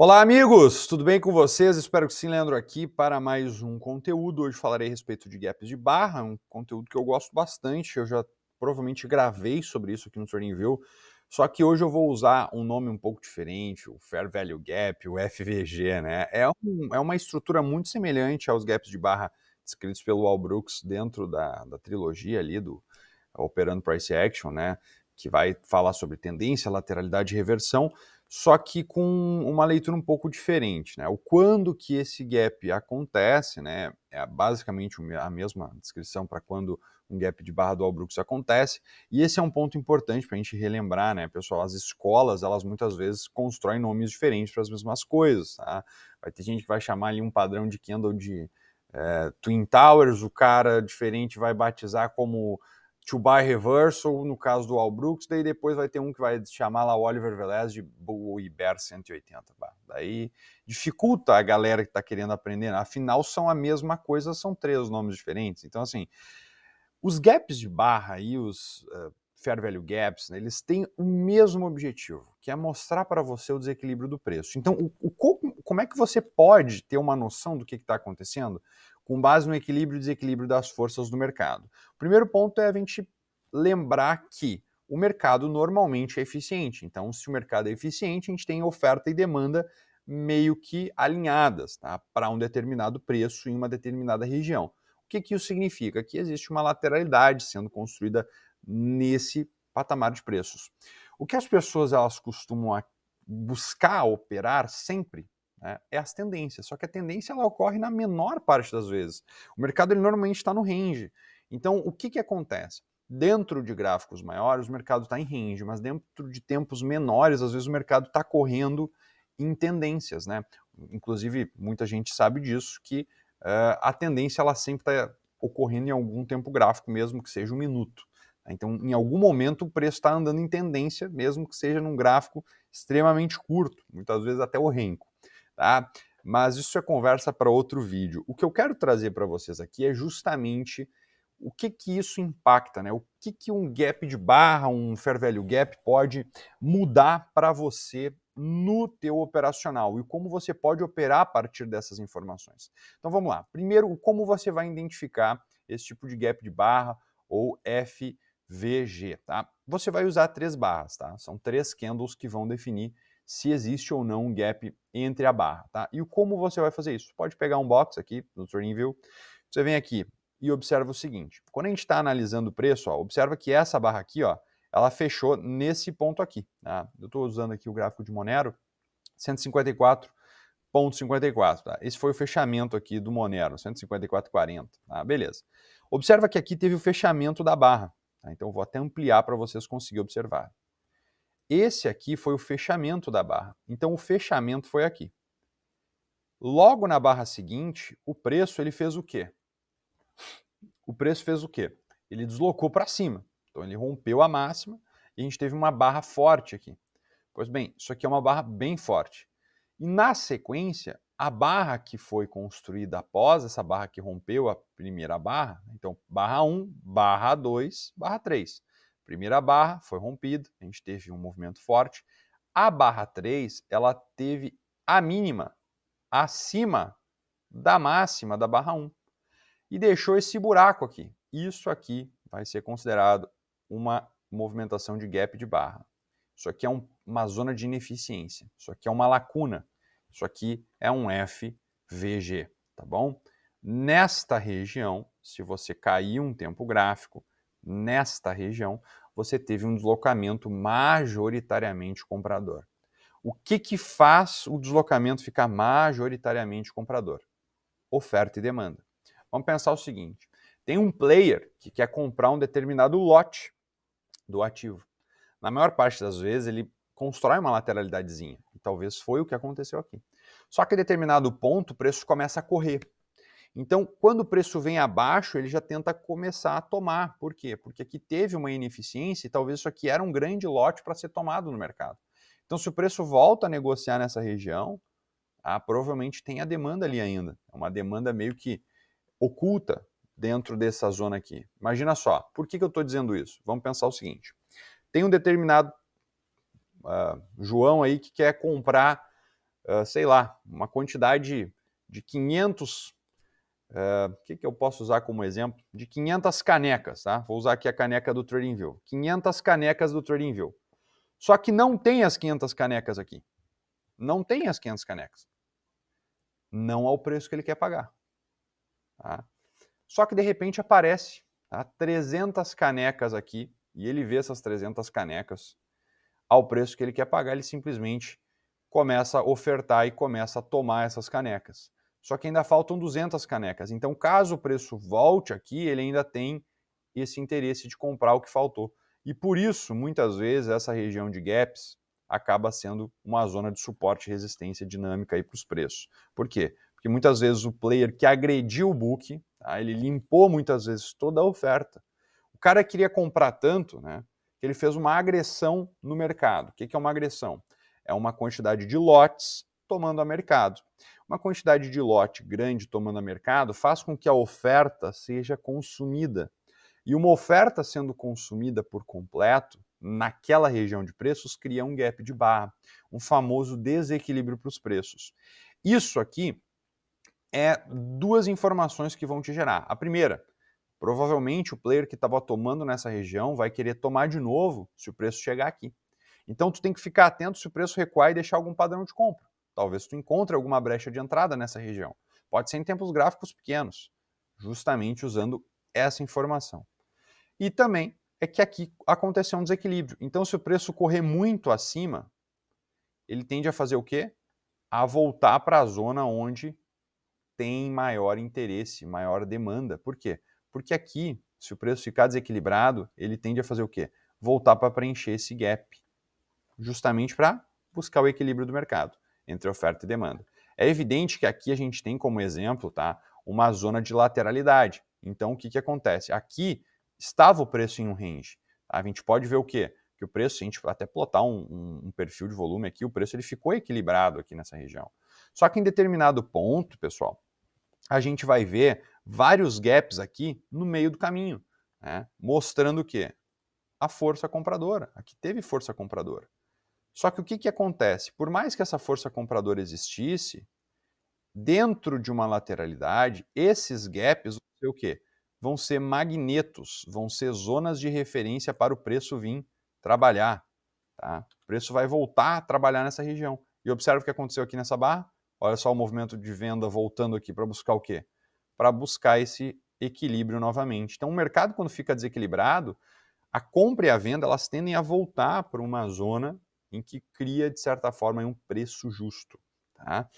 Olá, amigos! Tudo bem com vocês? Espero que sim, Leandro, aqui para mais um conteúdo. Hoje falarei a respeito de gaps de barra, um conteúdo que eu gosto bastante. Eu já provavelmente gravei sobre isso aqui no View, só que hoje eu vou usar um nome um pouco diferente, o Fair Value Gap, o FVG, né? É, um, é uma estrutura muito semelhante aos gaps de barra descritos pelo Al Brooks dentro da, da trilogia ali do Operando Price Action, né? Que vai falar sobre tendência, lateralidade e reversão só que com uma leitura um pouco diferente. Né? O quando que esse gap acontece, né? é basicamente a mesma descrição para quando um gap de barra do All acontece, e esse é um ponto importante para a gente relembrar, né, pessoal? As escolas, elas muitas vezes constroem nomes diferentes para as mesmas coisas, tá? Vai ter gente que vai chamar ali um padrão de candle de é, Twin Towers, o cara diferente vai batizar como to buy reversal, no caso do Al Brooks, daí depois vai ter um que vai chamar lá Oliver Velez de Bull e Bear 180. Bah, daí dificulta a galera que está querendo aprender, afinal são a mesma coisa, são três nomes diferentes. Então, assim, os gaps de barra e os uh, fair value gaps, né, eles têm o mesmo objetivo, que é mostrar para você o desequilíbrio do preço. Então, o, o, como é que você pode ter uma noção do que está acontecendo com base no equilíbrio e desequilíbrio das forças do mercado. O primeiro ponto é a gente lembrar que o mercado normalmente é eficiente. Então, se o mercado é eficiente, a gente tem oferta e demanda meio que alinhadas tá? para um determinado preço em uma determinada região. O que, que isso significa? Que existe uma lateralidade sendo construída nesse patamar de preços. O que as pessoas elas costumam buscar operar sempre né? É as tendências, só que a tendência ela ocorre na menor parte das vezes. O mercado ele normalmente está no range. Então, o que, que acontece? Dentro de gráficos maiores, o mercado está em range, mas dentro de tempos menores, às vezes o mercado está correndo em tendências. Né? Inclusive, muita gente sabe disso, que uh, a tendência ela sempre está ocorrendo em algum tempo gráfico, mesmo que seja um minuto. Né? Então, em algum momento, o preço está andando em tendência, mesmo que seja num gráfico extremamente curto, muitas vezes até o renco tá? Mas isso é conversa para outro vídeo. O que eu quero trazer para vocês aqui é justamente o que que isso impacta, né? O que que um gap de barra, um fair value gap pode mudar para você no teu operacional e como você pode operar a partir dessas informações. Então vamos lá. Primeiro, como você vai identificar esse tipo de gap de barra ou FVG, tá? Você vai usar três barras, tá? São três candles que vão definir se existe ou não um gap entre a barra, tá? E como você vai fazer isso? Pode pegar um box aqui no Trading View, você vem aqui e observa o seguinte, quando a gente está analisando o preço, ó, observa que essa barra aqui, ó, ela fechou nesse ponto aqui, tá? Eu estou usando aqui o gráfico de Monero, 154,54. Tá? Esse foi o fechamento aqui do Monero, 154,40. Tá? Beleza. Observa que aqui teve o fechamento da barra. Tá? Então, vou até ampliar para vocês conseguirem observar. Esse aqui foi o fechamento da barra. Então o fechamento foi aqui. Logo na barra seguinte, o preço ele fez o quê? O preço fez o quê? Ele deslocou para cima. Então ele rompeu a máxima e a gente teve uma barra forte aqui. Pois bem, isso aqui é uma barra bem forte. E na sequência, a barra que foi construída após essa barra que rompeu a primeira barra, então barra 1, barra 2, barra 3. Primeira barra foi rompida, a gente teve um movimento forte. A barra 3, ela teve a mínima acima da máxima da barra 1 e deixou esse buraco aqui. Isso aqui vai ser considerado uma movimentação de gap de barra. Isso aqui é um, uma zona de ineficiência. Isso aqui é uma lacuna. Isso aqui é um FVG, tá bom? Nesta região, se você cair um tempo gráfico, nesta região, você teve um deslocamento majoritariamente comprador. O que, que faz o deslocamento ficar majoritariamente comprador? Oferta e demanda. Vamos pensar o seguinte: tem um player que quer comprar um determinado lote do ativo. Na maior parte das vezes, ele constrói uma lateralidadezinha. E talvez foi o que aconteceu aqui. Só que em determinado ponto, o preço começa a correr. Então, quando o preço vem abaixo, ele já tenta começar a tomar. Por quê? Porque aqui teve uma ineficiência e talvez isso aqui era um grande lote para ser tomado no mercado. Então, se o preço volta a negociar nessa região, ah, provavelmente tem a demanda ali ainda. É uma demanda meio que oculta dentro dessa zona aqui. Imagina só, por que, que eu estou dizendo isso? Vamos pensar o seguinte: tem um determinado uh, João aí que quer comprar, uh, sei lá, uma quantidade de 500 eh, o que, que eu posso usar como exemplo? De 500 canecas, tá? Vou usar aqui a caneca do TradingView. 500 canecas do TradingView. Só que não tem as 500 canecas aqui. Não tem as 500 canecas. Não ao preço que ele quer pagar. Tá? Só que de repente aparece tá? 300 canecas aqui e ele vê essas 300 canecas ao preço que ele quer pagar. Ele simplesmente começa a ofertar e começa a tomar essas canecas. Só que ainda faltam 200 canecas. Então, caso o preço volte aqui, ele ainda tem esse interesse de comprar o que faltou. E por isso, muitas vezes, essa região de gaps acaba sendo uma zona de suporte e resistência dinâmica para os preços. Por quê? Porque muitas vezes o player que agrediu o book, tá? ele limpou muitas vezes toda a oferta. O cara queria comprar tanto, né? Que ele fez uma agressão no mercado. O que é uma agressão? É uma quantidade de lotes tomando a mercado. Uma quantidade de lote grande tomando mercado faz com que a oferta seja consumida. E uma oferta sendo consumida por completo, naquela região de preços, cria um gap de barra, um famoso desequilíbrio para os preços. Isso aqui é duas informações que vão te gerar. A primeira, provavelmente o player que estava tomando nessa região vai querer tomar de novo se o preço chegar aqui. Então tu tem que ficar atento se o preço recuar e deixar algum padrão de compra. Talvez tu encontre alguma brecha de entrada nessa região. Pode ser em tempos gráficos pequenos, justamente usando essa informação. E também é que aqui aconteceu um desequilíbrio. Então, se o preço correr muito acima, ele tende a fazer o quê? A voltar para a zona onde tem maior interesse, maior demanda. Por quê? Porque aqui, se o preço ficar desequilibrado, ele tende a fazer o quê? Voltar para preencher esse gap, justamente para buscar o equilíbrio do mercado entre oferta e demanda. É evidente que aqui a gente tem como exemplo tá, uma zona de lateralidade. Então, o que, que acontece? Aqui estava o preço em um range. Tá? A gente pode ver o quê? Que o preço, se a gente até plotar um, um, um perfil de volume aqui, o preço ele ficou equilibrado aqui nessa região. Só que em determinado ponto, pessoal, a gente vai ver vários gaps aqui no meio do caminho, né? mostrando o quê? A força compradora. Aqui teve força compradora. Só que o que, que acontece? Por mais que essa força compradora existisse, dentro de uma lateralidade, esses gaps vão ser o quê? Vão ser magnetos, vão ser zonas de referência para o preço vir trabalhar. Tá? O preço vai voltar a trabalhar nessa região. E observa o que aconteceu aqui nessa barra. Olha só o movimento de venda voltando aqui para buscar o quê? Para buscar esse equilíbrio novamente. Então, o mercado, quando fica desequilibrado, a compra e a venda elas tendem a voltar para uma zona em que cria, de certa forma, um preço justo. Tá?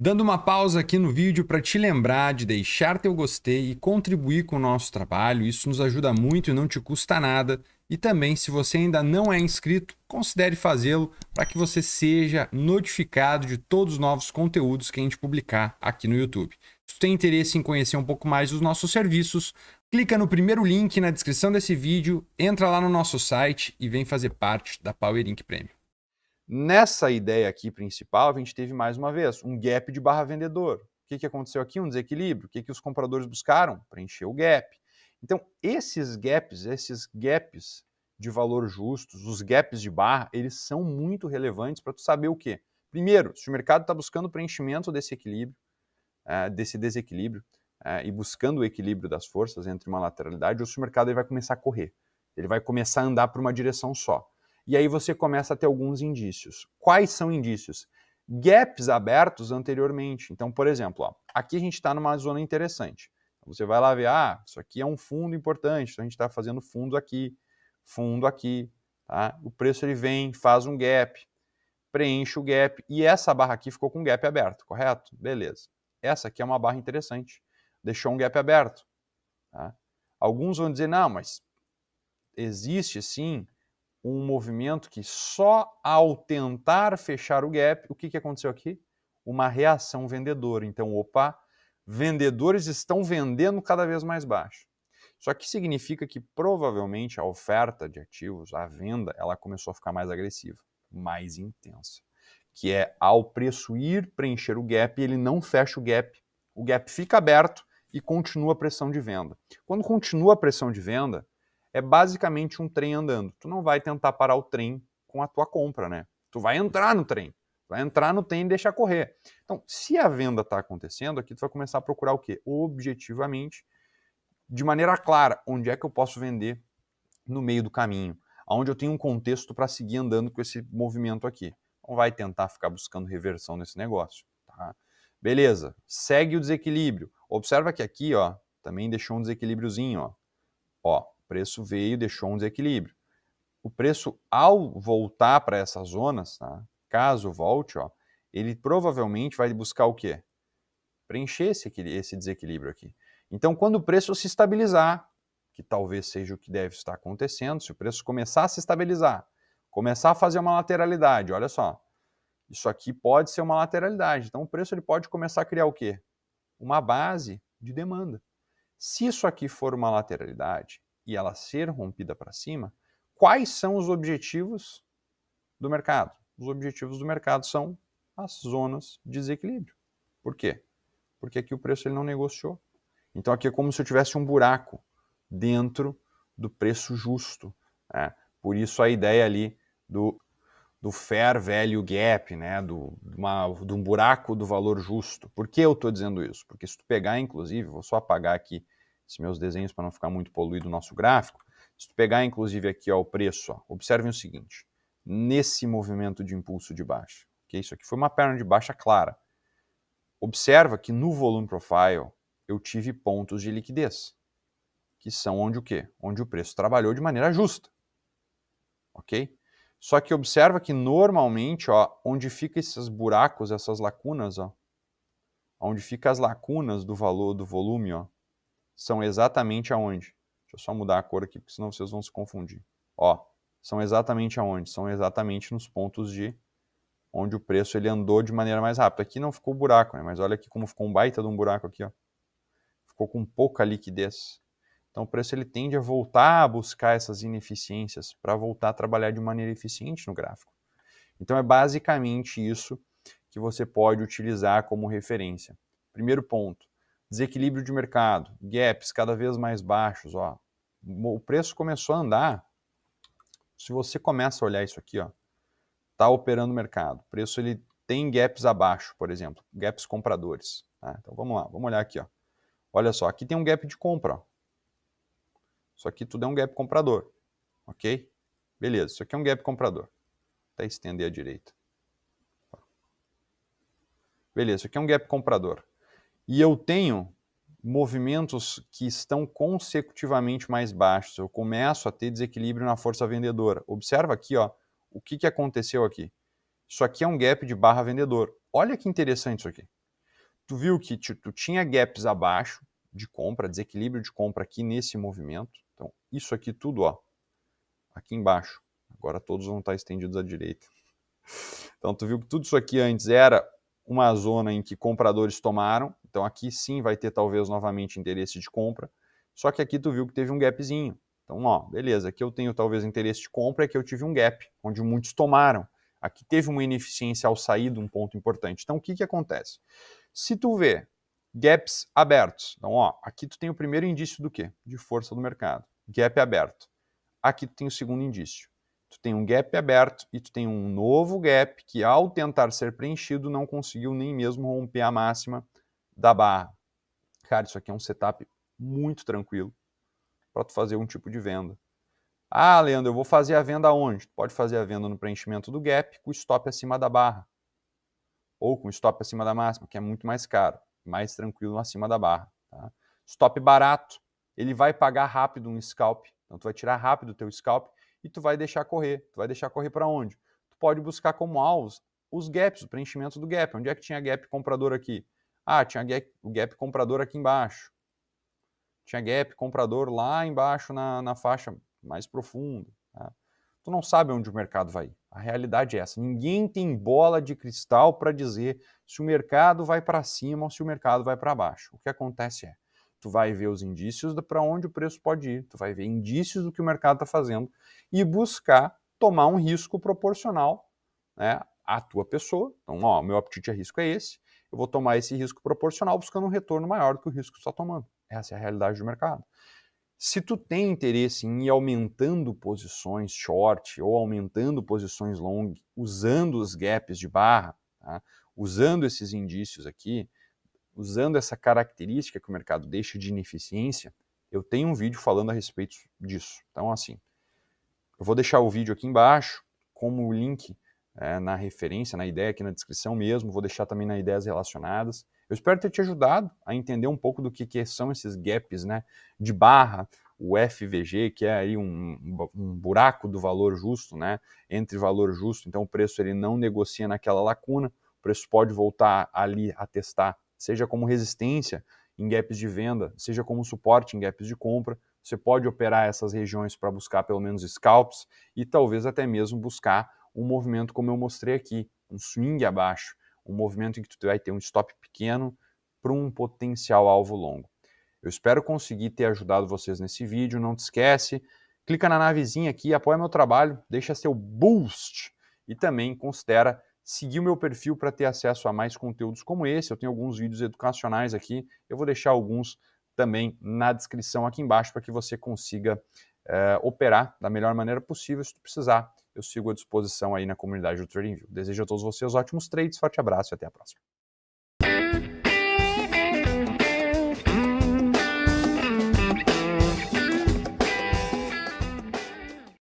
Dando uma pausa aqui no vídeo para te lembrar de deixar teu gostei e contribuir com o nosso trabalho, isso nos ajuda muito e não te custa nada. E também, se você ainda não é inscrito, considere fazê-lo para que você seja notificado de todos os novos conteúdos que a gente publicar aqui no YouTube. Se tem interesse em conhecer um pouco mais dos nossos serviços, clica no primeiro link na descrição desse vídeo, entra lá no nosso site e vem fazer parte da Power Inc. Premium. Nessa ideia aqui principal, a gente teve mais uma vez um gap de barra vendedor. O que, que aconteceu aqui? Um desequilíbrio. O que, que os compradores buscaram? Preencher o gap. Então, esses gaps, esses gaps de valor justos, os gaps de barra, eles são muito relevantes para tu saber o quê? Primeiro, se o mercado está buscando preenchimento desse equilíbrio, uh, desse desequilíbrio, uh, e buscando o equilíbrio das forças entre uma lateralidade, ou se o mercado ele vai começar a correr, ele vai começar a andar para uma direção só. E aí você começa a ter alguns indícios. Quais são indícios? Gaps abertos anteriormente. Então, por exemplo, ó, aqui a gente está numa zona interessante. Então, você vai lá ver, ah, isso aqui é um fundo importante, então a gente está fazendo fundo aqui, fundo aqui, tá? O preço ele vem, faz um gap, preenche o gap, e essa barra aqui ficou com um gap aberto, correto? Beleza. Essa aqui é uma barra interessante, deixou um gap aberto. Tá? Alguns vão dizer, não, mas existe sim um movimento que só ao tentar fechar o gap, o que, que aconteceu aqui? Uma reação vendedora. Então, opa, vendedores estão vendendo cada vez mais baixo. Só que significa que provavelmente a oferta de ativos, a venda, ela começou a ficar mais agressiva, mais intensa. Que é ao preço ir preencher o gap, ele não fecha o gap, o gap fica aberto e continua a pressão de venda. Quando continua a pressão de venda, é basicamente um trem andando. Tu não vai tentar parar o trem com a tua compra, né? Tu vai entrar no trem. Vai entrar no trem e deixar correr. Então, se a venda está acontecendo, aqui tu vai começar a procurar o quê? Objetivamente, de maneira clara, onde é que eu posso vender no meio do caminho, onde eu tenho um contexto para seguir andando com esse movimento aqui. Não vai tentar ficar buscando reversão nesse negócio. Tá? Beleza, segue o desequilíbrio. Observa que aqui, ó, também deixou um desequilíbriozinho, ó. Ó, preço veio, deixou um desequilíbrio. O preço, ao voltar para essas zonas, tá? caso volte, ó, ele provavelmente vai buscar o quê? Preencher esse, esse desequilíbrio aqui. Então, quando o preço se estabilizar, que talvez seja o que deve estar acontecendo, se o preço começar a se estabilizar, começar a fazer uma lateralidade, olha só, isso aqui pode ser uma lateralidade. Então, o preço ele pode começar a criar o quê? Uma base de demanda. Se isso aqui for uma lateralidade, e ela ser rompida para cima, quais são os objetivos do mercado? Os objetivos do mercado são as zonas de desequilíbrio. Por quê? Porque aqui o preço ele não negociou. Então aqui é como se eu tivesse um buraco dentro do preço justo. Né? Por isso a ideia ali do, do fair value gap, né? do, uma, de um buraco do valor justo. Por que eu estou dizendo isso? Porque se tu pegar, inclusive, vou só apagar aqui esses meus desenhos para não ficar muito poluído o nosso gráfico. Se tu pegar, inclusive, aqui ó, o preço, ó, observem o seguinte, nesse movimento de impulso de baixa, que okay? isso aqui foi uma perna de baixa clara. Observa que no volume profile eu tive pontos de liquidez, que são onde o quê? Onde o preço trabalhou de maneira justa, ok? Só que observa que normalmente, ó, onde fica esses buracos, essas lacunas, ó, onde fica as lacunas do valor do volume, ó, são exatamente aonde? Deixa eu só mudar a cor aqui, porque senão vocês vão se confundir. Ó, são exatamente aonde? São exatamente nos pontos de onde o preço ele andou de maneira mais rápida. Aqui não ficou buraco, né? Mas olha aqui como ficou um baita de um buraco aqui, ó. Ficou com pouca liquidez. Então o preço ele tende a voltar a buscar essas ineficiências para voltar a trabalhar de maneira eficiente no gráfico. Então é basicamente isso que você pode utilizar como referência. Primeiro ponto, desequilíbrio de mercado, gaps cada vez mais baixos, ó. O preço começou a andar. Se você começa a olhar isso aqui, ó, tá operando o mercado. O preço ele tem gaps abaixo, por exemplo, gaps compradores. Tá? Então vamos lá, vamos olhar aqui, ó. Olha só, aqui tem um gap de compra. Ó. Isso aqui tudo é um gap comprador, ok? Beleza, isso aqui é um gap comprador. Até estender à direita. Beleza, isso aqui é um gap comprador. E eu tenho movimentos que estão consecutivamente mais baixos. Eu começo a ter desequilíbrio na força vendedora. Observa aqui, ó, o que, que aconteceu aqui. Isso aqui é um gap de barra vendedor. Olha que interessante isso aqui. Tu viu que tu, tu tinha gaps abaixo de compra, desequilíbrio de compra aqui nesse movimento. Então, isso aqui tudo, ó, aqui embaixo. Agora todos vão estar estendidos à direita. Então, tu viu que tudo isso aqui antes era uma zona em que compradores tomaram então aqui sim vai ter talvez novamente interesse de compra, só que aqui tu viu que teve um gapzinho. Então, ó, beleza, aqui eu tenho talvez interesse de compra, é que eu tive um gap, onde muitos tomaram. Aqui teve uma ineficiência ao sair de um ponto importante. Então, o que, que acontece? Se tu vê gaps abertos, então, ó, aqui tu tem o primeiro indício do quê? De força do mercado. Gap aberto. Aqui tu tem o segundo indício. Tu tem um gap aberto e tu tem um novo gap que, ao tentar ser preenchido, não conseguiu nem mesmo romper a máxima da barra. Cara, isso aqui é um setup muito tranquilo para tu fazer um tipo de venda. Ah, Leandro, eu vou fazer a venda onde? Tu pode fazer a venda no preenchimento do gap com stop acima da barra. Ou com stop acima da máxima, que é muito mais caro, mais tranquilo acima da barra. Tá? Stop barato, ele vai pagar rápido um scalp. Então tu vai tirar rápido o teu scalp e tu vai deixar correr. Tu vai deixar correr para onde? Tu pode buscar como alvos os gaps, o preenchimento do gap. Onde é que tinha gap comprador aqui? Ah, tinha gap, gap comprador aqui embaixo. Tinha gap comprador lá embaixo na, na faixa mais profunda. Tá? Né? Tu não sabe onde o mercado vai ir. A realidade é essa. Ninguém tem bola de cristal para dizer se o mercado vai para cima ou se o mercado vai para baixo. O que acontece é, tu vai ver os indícios para onde o preço pode ir, tu vai ver indícios do que o mercado está fazendo e buscar tomar um risco proporcional né, à tua pessoa. Então, ó, meu apetite a risco é esse, eu vou tomar esse risco proporcional buscando um retorno maior do que o risco que está tomando. Essa é a realidade do mercado. Se tu tem interesse em ir aumentando posições short ou aumentando posições long, usando os gaps de barra, tá? usando esses indícios aqui, usando essa característica que o mercado deixa de ineficiência, eu tenho um vídeo falando a respeito disso. Então, assim, eu vou deixar o vídeo aqui embaixo como o link é, na referência, na ideia aqui na descrição mesmo, vou deixar também nas ideias relacionadas. Eu espero ter te ajudado a entender um pouco do que, que são esses gaps né, de barra, o FVG, que é aí um, um, buraco do valor justo, né, entre valor justo, então o preço ele não negocia naquela lacuna, o preço pode voltar ali a testar, seja como resistência em gaps de venda, seja como suporte em gaps de compra, você pode operar essas regiões para buscar pelo menos scalps e talvez até mesmo buscar um movimento como eu mostrei aqui, um swing abaixo, um movimento em que tu vai ter um stop pequeno para um potencial alvo longo. Eu espero conseguir ter ajudado vocês nesse vídeo, não te esquece, clica na navezinha aqui, apoia meu trabalho, deixa seu boost e também considera seguir o meu perfil para ter acesso a mais conteúdos como esse. Eu tenho alguns vídeos educacionais aqui, eu vou deixar alguns também na descrição aqui embaixo para que você consiga é, operar da melhor maneira possível se tu precisar eu sigo à disposição aí na comunidade do TradingView. Desejo a todos vocês ótimos trades, forte abraço e até a próxima.